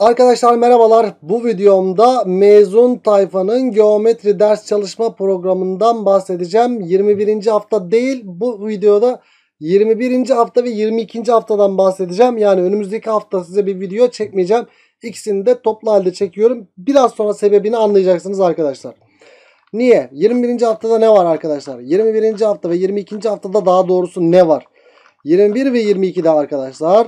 Arkadaşlar merhabalar. Bu videomda mezun tayfanın geometri ders çalışma programından bahsedeceğim. 21. hafta değil bu videoda 21. hafta ve 22. haftadan bahsedeceğim. Yani önümüzdeki hafta size bir video çekmeyeceğim. İkisini de toplu halde çekiyorum. Biraz sonra sebebini anlayacaksınız arkadaşlar. Niye? 21. haftada ne var arkadaşlar? 21. hafta ve 22. haftada daha doğrusu ne var? 21 ve 22'de arkadaşlar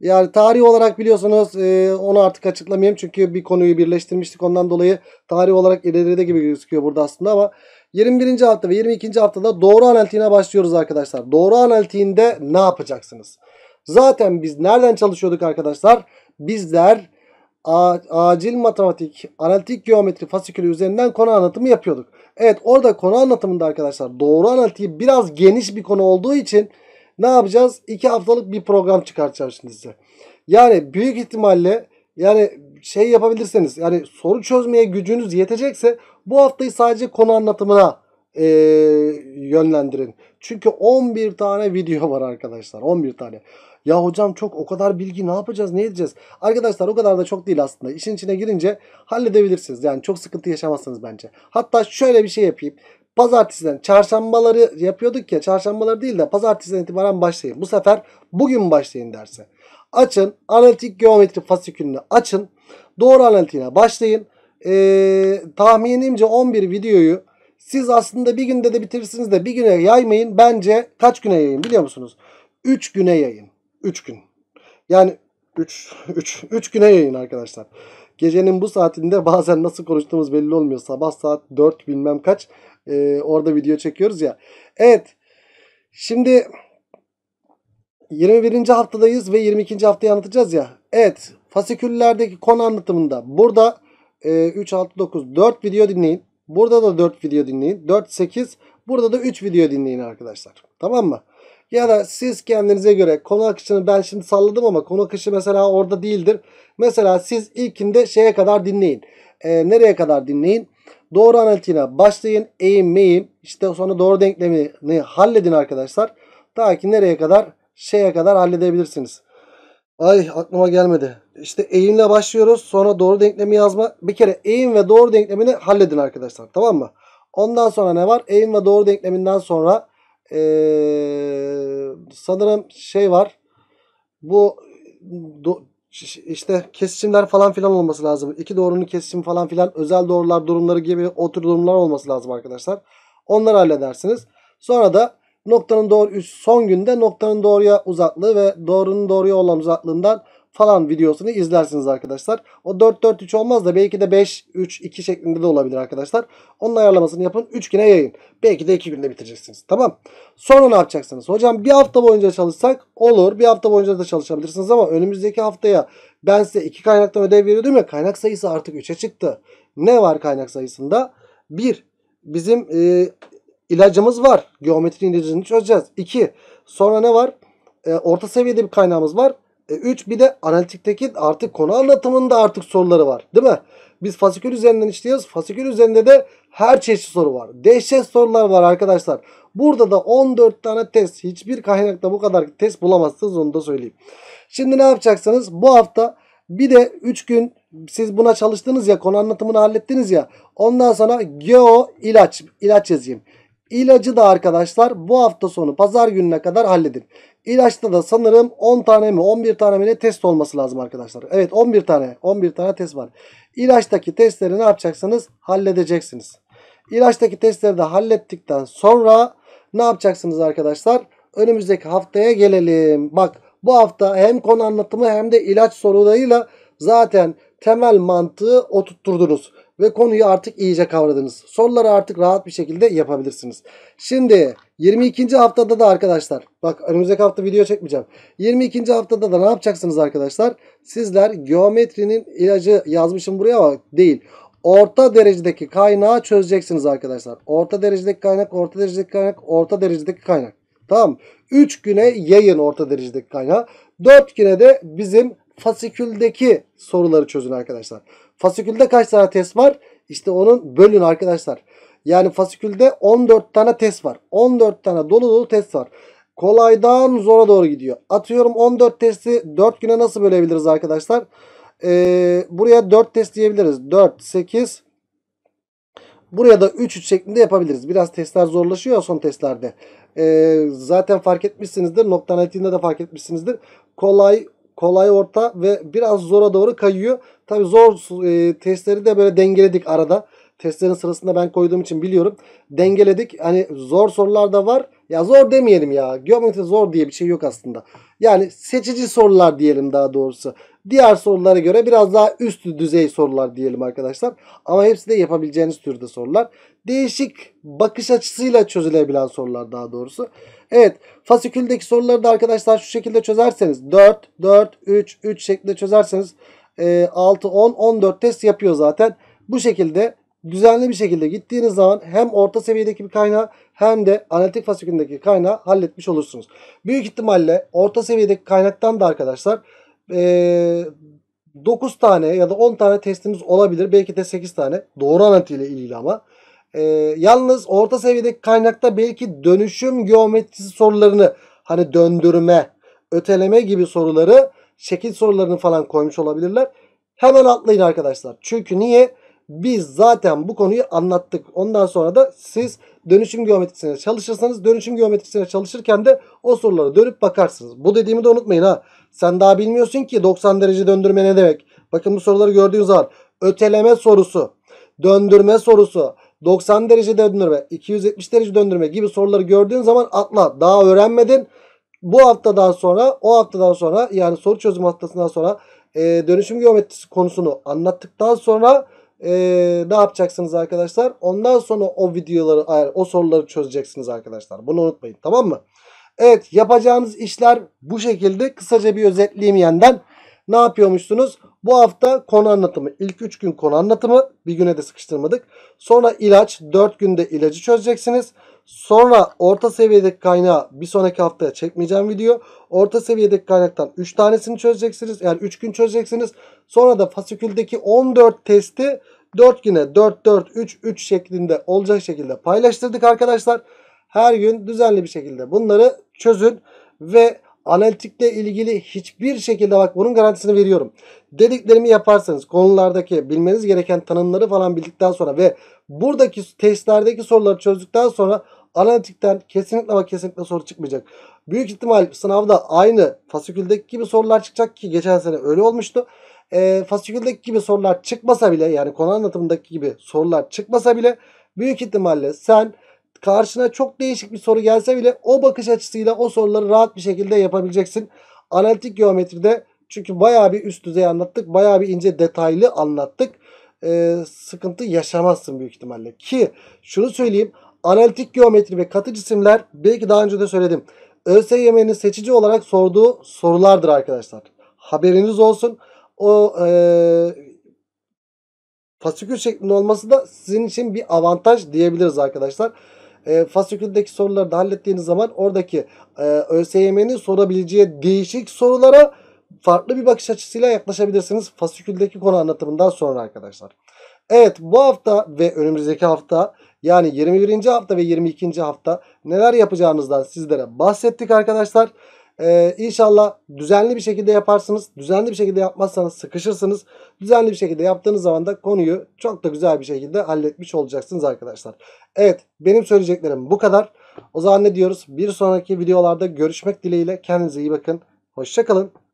yani tarih olarak biliyorsunuz e, onu artık açıklamayayım. Çünkü bir konuyu birleştirmiştik ondan dolayı tarih olarak ileride gibi gözüküyor burada aslında ama 21. hafta ve 22. haftada doğru analitiğine başlıyoruz arkadaşlar. Doğru analitiğinde ne yapacaksınız? Zaten biz nereden çalışıyorduk arkadaşlar? Bizler acil matematik, analitik geometri fasikülü üzerinden konu anlatımı yapıyorduk. Evet orada konu anlatımında arkadaşlar doğru analitiği biraz geniş bir konu olduğu için ne yapacağız? 2 haftalık bir program çıkartacağım şimdi size. Yani büyük ihtimalle yani şey yapabilirseniz yani soru çözmeye gücünüz yetecekse bu haftayı sadece konu anlatımına e, yönlendirin. Çünkü 11 tane video var arkadaşlar. 11 tane. Ya hocam çok o kadar bilgi ne yapacağız ne edeceğiz? Arkadaşlar o kadar da çok değil aslında. İşin içine girince halledebilirsiniz. Yani çok sıkıntı yaşamazsınız bence. Hatta şöyle bir şey yapayım. Pazartesiden çarşambaları yapıyorduk ya çarşambaları değil de pazartesiden itibaren başlayın. Bu sefer bugün başlayın derse. Açın analitik geometri fasikülünü açın. Doğru analitiğine başlayın. Ee, tahminimce 11 videoyu siz aslında bir günde de bitirirsiniz de bir güne yaymayın. Bence kaç güne yayın biliyor musunuz? 3 güne yayın. 3 gün. Yani 3 3 3 güne yayın arkadaşlar. Gecenin bu saatinde bazen nasıl konuştuğumuz belli olmuyor. Sabah saat 4 bilmem kaç. E, orada video çekiyoruz ya. Evet. Şimdi 21. haftadayız ve 22. haftayı anlatacağız ya. Evet. Fasiküllerdeki konu anlatımında burada e, 3, 6, 9, 4 video dinleyin. Burada da 4 video dinleyin. 4, 8. Burada da 3 video dinleyin arkadaşlar. Tamam mı? Ya da siz kendinize göre konu akışını ben şimdi salladım ama konu akışı mesela orada değildir. Mesela siz ilkinde şeye kadar dinleyin. E, nereye kadar dinleyin? Doğru analitiğine başlayın. Eğim meyim. İşte sonra doğru denklemini halledin arkadaşlar. Ta ki nereye kadar? Şeye kadar halledebilirsiniz. Ay aklıma gelmedi. İşte eğimle başlıyoruz. Sonra doğru denklemi yazma. Bir kere eğim ve doğru denklemini halledin arkadaşlar. Tamam mı? Ondan sonra ne var? Eğim ve doğru denkleminden sonra ee, sanırım şey var. Bu do, işte kesişimler falan filan olması lazım. İki doğrunun kesişimi falan filan özel doğrular durumları gibi otur durumlar olması lazım arkadaşlar. Onları halledersiniz. Sonra da noktanın doğru son günde noktanın doğruya uzaklığı ve doğrunun doğruya olan uzaklığından falan videosunu izlersiniz arkadaşlar. O 4-4-3 olmaz da belki de 5-3-2 şeklinde de olabilir arkadaşlar. Onun ayarlamasını yapın. 3 güne yayın. Belki de 2 günde bitireceksiniz. Tamam. Sonra ne yapacaksınız? Hocam bir hafta boyunca çalışsak olur. Bir hafta boyunca da çalışabilirsiniz ama önümüzdeki haftaya ben size iki kaynaktan ödev veriyordum ya. Kaynak sayısı artık 3'e çıktı. Ne var kaynak sayısında? 1. Bizim e, ilacımız var. Geometri ilacını çözeceğiz. 2. Sonra ne var? E, orta seviyede bir kaynağımız var. E 3 bir de analitikteki artık konu anlatımında artık soruları var. Değil mi? Biz fasikül üzerinden işliyoruz. Fasikül üzerinde de her çeşit soru var. Dehşet sorular var arkadaşlar. Burada da 14 tane test. Hiçbir kaynakta bu kadar test bulamazsınız onu da söyleyeyim. Şimdi ne yapacaksınız? Bu hafta bir de 3 gün siz buna çalıştınız ya konu anlatımını hallettiniz ya. Ondan sonra geo ilaç ilaç yazayım. İlacı da arkadaşlar bu hafta sonu pazar gününe kadar halledin. İlaçta da sanırım 10 tane mi 11 tane mi ne test olması lazım arkadaşlar. Evet 11 tane 11 tane test var. İlaçtaki testleri ne yapacaksınız? Halledeceksiniz. İlaçtaki testleri de hallettikten sonra ne yapacaksınız arkadaşlar? Önümüzdeki haftaya gelelim. Bak bu hafta hem konu anlatımı hem de ilaç sorularıyla zaten temel mantığı oturtturdunuz ve konuyu artık iyice kavradınız. Soruları artık rahat bir şekilde yapabilirsiniz. Şimdi 22. haftada da arkadaşlar bak önümüzdeki hafta video çekmeyeceğim. 22. haftada da ne yapacaksınız arkadaşlar? Sizler geometrinin ilacı yazmışım buraya ama değil. Orta derecedeki kaynağı çözeceksiniz arkadaşlar. Orta derecedeki kaynak, orta derecedeki kaynak, orta derecedeki kaynak. Tamam. 3 güne yayın orta derecedeki kaynağı. 4 güne de bizim fasiküldeki soruları çözün arkadaşlar. Fasikülde kaç tane test var? İşte onun bölün arkadaşlar. Yani fasikülde 14 tane test var. 14 tane dolu dolu test var. Kolaydan zora doğru gidiyor. Atıyorum 14 testi 4 güne nasıl bölebiliriz arkadaşlar? Ee, buraya 4 test diyebiliriz. 4, 8. Buraya da 3, 3 şeklinde yapabiliriz. Biraz testler zorlaşıyor son testlerde. Ee, zaten fark etmişsinizdir. Nokta analitiğinde de fark etmişsinizdir. Kolay, kolay orta ve biraz zora doğru kayıyor. Tabi zor e, testleri de böyle dengeledik arada. Testlerin sırasında ben koyduğum için biliyorum. Dengeledik. Hani zor sorular da var. Ya zor demeyelim ya. Geometri zor diye bir şey yok aslında. Yani seçici sorular diyelim daha doğrusu. Diğer sorulara göre biraz daha üst düzey sorular diyelim arkadaşlar. Ama hepsi de yapabileceğiniz türde sorular. Değişik bakış açısıyla çözülebilen sorular daha doğrusu. Evet fasiküldeki soruları da arkadaşlar şu şekilde çözerseniz 4, 4, 3, 3 şeklinde çözerseniz 6, 10, 14 test yapıyor zaten. Bu şekilde düzenli bir şekilde gittiğiniz zaman hem orta seviyedeki bir kaynağı hem de analitik fasiküldeki kaynağı halletmiş olursunuz. Büyük ihtimalle orta seviyedeki kaynaktan da arkadaşlar e, 9 tane ya da 10 tane testiniz olabilir. Belki de 8 tane doğru analitik ilgili ama. E, yalnız orta seviyedeki kaynakta belki dönüşüm geometrisi sorularını hani döndürme, öteleme gibi soruları şekil sorularını falan koymuş olabilirler. Hemen atlayın arkadaşlar. Çünkü niye? Biz zaten bu konuyu anlattık. Ondan sonra da siz dönüşüm geometrisine çalışırsanız dönüşüm geometrisine çalışırken de o soruları dönüp bakarsınız. Bu dediğimi de unutmayın ha. Sen daha bilmiyorsun ki 90 derece döndürme ne demek. Bakın bu soruları gördüğünüz zaman öteleme sorusu, döndürme sorusu, 90 derece döndürme, 270 derece döndürme gibi soruları gördüğün zaman atla. Daha öğrenmedin. Bu haftadan sonra, o haftadan sonra yani soru çözüm haftasından sonra e, dönüşüm geometrisi konusunu anlattıktan sonra e, ne yapacaksınız arkadaşlar? Ondan sonra o videoları, o soruları çözeceksiniz arkadaşlar. Bunu unutmayın tamam mı? Evet yapacağınız işler bu şekilde. Kısaca bir özetleyeyim yeniden ne yapıyormuşsunuz? Bu hafta konu anlatımı. ilk 3 gün konu anlatımı. Bir güne de sıkıştırmadık. Sonra ilaç. 4 günde ilacı çözeceksiniz. Sonra orta seviyedeki kaynağı bir sonraki haftaya çekmeyeceğim video. Orta seviyedeki kaynaktan 3 tanesini çözeceksiniz. Yani 3 gün çözeceksiniz. Sonra da fasiküldeki 14 testi 4 güne 4 4 3 3 şeklinde olacak şekilde paylaştırdık arkadaşlar. Her gün düzenli bir şekilde bunları çözün ve analitikle ilgili hiçbir şekilde bak bunun garantisini veriyorum. Dediklerimi yaparsanız konulardaki bilmeniz gereken tanımları falan bildikten sonra ve buradaki testlerdeki soruları çözdükten sonra analitikten kesinlikle ama kesinlikle soru çıkmayacak. Büyük ihtimal sınavda aynı fasiküldeki gibi sorular çıkacak ki geçen sene öyle olmuştu. E, fasiküldeki gibi sorular çıkmasa bile yani konu anlatımındaki gibi sorular çıkmasa bile büyük ihtimalle sen karşına çok değişik bir soru gelse bile o bakış açısıyla o soruları rahat bir şekilde yapabileceksin. Analitik geometride çünkü bayağı bir üst düzey anlattık. Bayağı bir ince detaylı anlattık. Ee, sıkıntı yaşamazsın büyük ihtimalle. Ki şunu söyleyeyim. Analitik geometri ve katı cisimler belki daha önce de söyledim. ÖSYM'nin seçici olarak sorduğu sorulardır arkadaşlar. Haberiniz olsun. O e, fasikül şeklinde olması da sizin için bir avantaj diyebiliriz arkadaşlar e, fasüküldeki soruları da hallettiğiniz zaman oradaki e, ÖSYM'nin sorabileceği değişik sorulara farklı bir bakış açısıyla yaklaşabilirsiniz fasüküldeki konu anlatımından sonra arkadaşlar. Evet bu hafta ve önümüzdeki hafta yani 21. hafta ve 22. hafta neler yapacağınızdan sizlere bahsettik arkadaşlar. Ee, inşallah düzenli bir şekilde yaparsınız. Düzenli bir şekilde yapmazsanız sıkışırsınız. Düzenli bir şekilde yaptığınız zaman da konuyu çok da güzel bir şekilde halletmiş olacaksınız arkadaşlar. Evet benim söyleyeceklerim bu kadar. O zaman ne diyoruz? Bir sonraki videolarda görüşmek dileğiyle. Kendinize iyi bakın. Hoşçakalın.